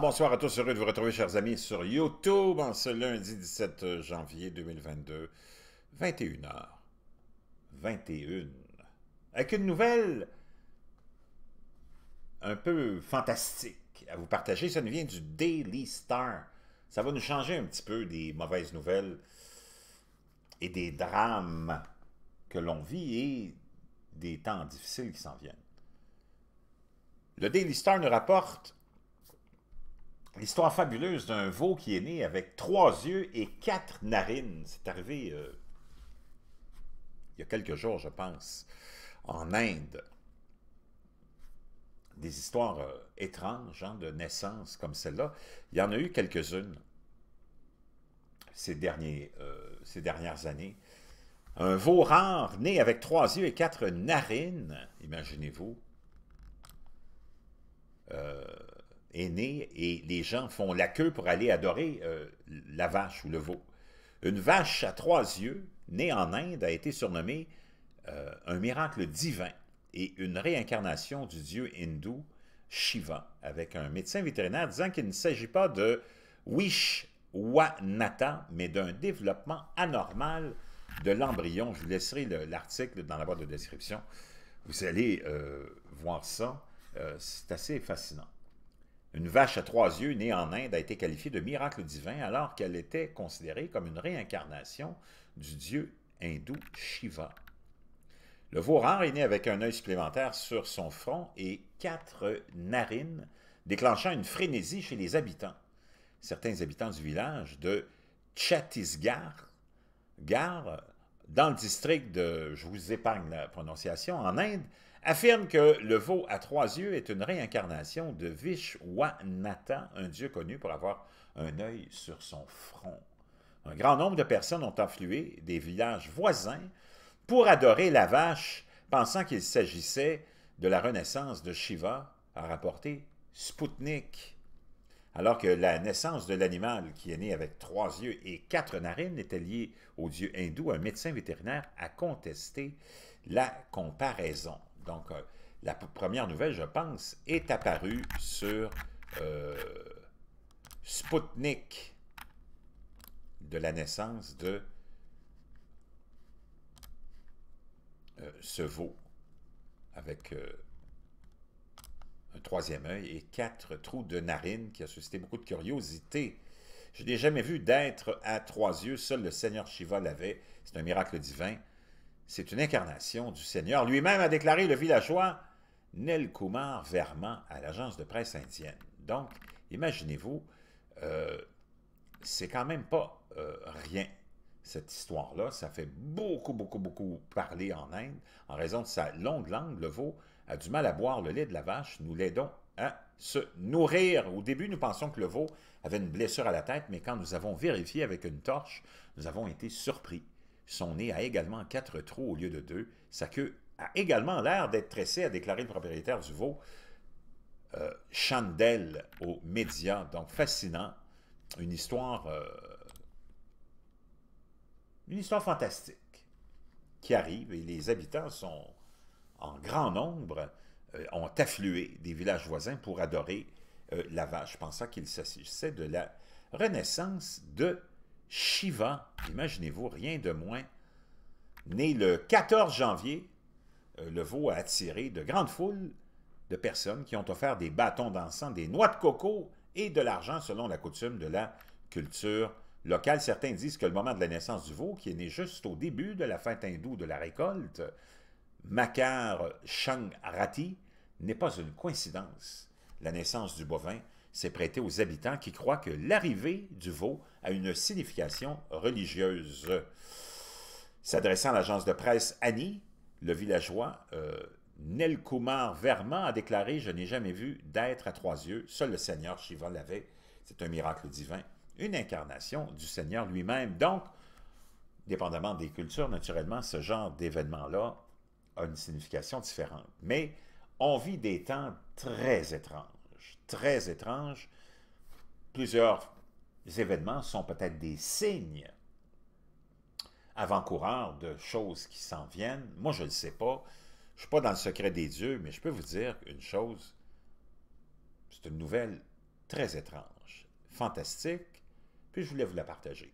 Bonsoir, à tous. Heureux de vous retrouver, chers amis, sur YouTube en ce lundi 17 euh, janvier 2022, 21h. 21. Avec une nouvelle un peu fantastique à vous partager. Ça nous vient du Daily Star. Ça va nous changer un petit peu des mauvaises nouvelles et des drames que l'on vit et des temps difficiles qui s'en viennent. Le Daily Star nous rapporte L'histoire fabuleuse d'un veau qui est né avec trois yeux et quatre narines. C'est arrivé euh, il y a quelques jours, je pense, en Inde. Des histoires euh, étranges hein, de naissance comme celle-là. Il y en a eu quelques-unes ces, euh, ces dernières années. Un veau rare né avec trois yeux et quatre narines, imaginez-vous est né et les gens font la queue pour aller adorer euh, la vache ou le veau. Une vache à trois yeux, née en Inde, a été surnommée euh, un miracle divin et une réincarnation du dieu hindou Shiva, avec un médecin vétérinaire disant qu'il ne s'agit pas de wish Wishwanatha, mais d'un développement anormal de l'embryon. Je vous laisserai l'article dans la boîte de description. Vous allez euh, voir ça. C'est assez fascinant. Une vache à trois yeux née en Inde a été qualifiée de miracle divin alors qu'elle était considérée comme une réincarnation du dieu hindou Shiva. Le veau rare est né avec un œil supplémentaire sur son front et quatre narines, déclenchant une frénésie chez les habitants. Certains habitants du village de Chhattisgarh, dans le district de, je vous épargne la prononciation, en Inde, affirme que le veau à trois yeux est une réincarnation de Vishwanatha, un dieu connu pour avoir un œil sur son front. Un grand nombre de personnes ont afflué des villages voisins pour adorer la vache, pensant qu'il s'agissait de la renaissance de Shiva, a rapporté Spoutnik. Alors que la naissance de l'animal qui est né avec trois yeux et quatre narines était liée au dieu hindou, un médecin vétérinaire a contesté la comparaison. Donc, euh, la première nouvelle, je pense, est apparue sur euh, Spoutnik de la naissance de euh, ce veau avec un troisième œil et quatre trous de narine qui a suscité beaucoup de curiosité. Je n'ai jamais vu d'être à trois yeux, seul le Seigneur Shiva l'avait. C'est un miracle divin c'est une incarnation du Seigneur. Lui-même a déclaré le villageois Nel Kumar Verman à l'agence de presse indienne. Donc, imaginez-vous, euh, c'est quand même pas euh, rien, cette histoire-là. Ça fait beaucoup, beaucoup, beaucoup parler en Inde. En raison de sa longue langue, le veau a du mal à boire le lait de la vache. Nous l'aidons à se nourrir. Au début, nous pensions que le veau avait une blessure à la tête, mais quand nous avons vérifié avec une torche, nous avons été surpris. Son nez a également quatre trous au lieu de deux. Sa queue a également l'air d'être tressée, a déclaré le propriétaire du veau. Euh, Chandelle aux médias, donc fascinant. Une histoire, euh, une histoire fantastique qui arrive et les habitants sont en grand nombre, euh, ont afflué des villages voisins pour adorer la vache, pensant qu'il s'agissait de la renaissance de Shiva, imaginez-vous, rien de moins, né le 14 janvier, euh, le veau a attiré de grandes foules de personnes qui ont offert des bâtons d'encens, des noix de coco et de l'argent selon la coutume de la culture locale. Certains disent que le moment de la naissance du veau, qui est né juste au début de la fête hindoue de la récolte, Makar Shangrati, n'est pas une coïncidence. La naissance du bovin s'est prêté aux habitants qui croient que l'arrivée du veau a une signification religieuse. S'adressant à l'agence de presse Annie, le villageois euh, Nelkoumar Nelkumar Verma a déclaré « Je n'ai jamais vu d'être à trois yeux, seul le Seigneur Shiva l'avait. C'est un miracle divin, une incarnation du Seigneur lui-même. » Donc, dépendamment des cultures, naturellement, ce genre d'événement-là a une signification différente. Mais on vit des temps très étranges très étrange. Plusieurs événements sont peut-être des signes avant-coureurs de choses qui s'en viennent. Moi, je ne sais pas. Je ne suis pas dans le secret des dieux, mais je peux vous dire une chose. C'est une nouvelle très étrange, fantastique, puis je voulais vous la partager.